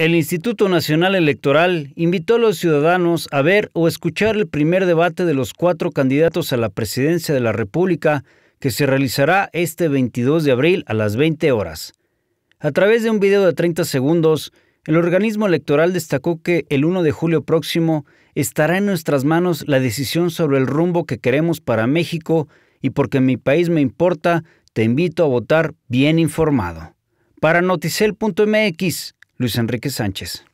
El Instituto Nacional Electoral invitó a los ciudadanos a ver o escuchar el primer debate de los cuatro candidatos a la presidencia de la República que se realizará este 22 de abril a las 20 horas. A través de un video de 30 segundos, el organismo electoral destacó que el 1 de julio próximo estará en nuestras manos la decisión sobre el rumbo que queremos para México y porque mi país me importa, te invito a votar bien informado. Para noticel.mx, Luis Enrique Sánchez.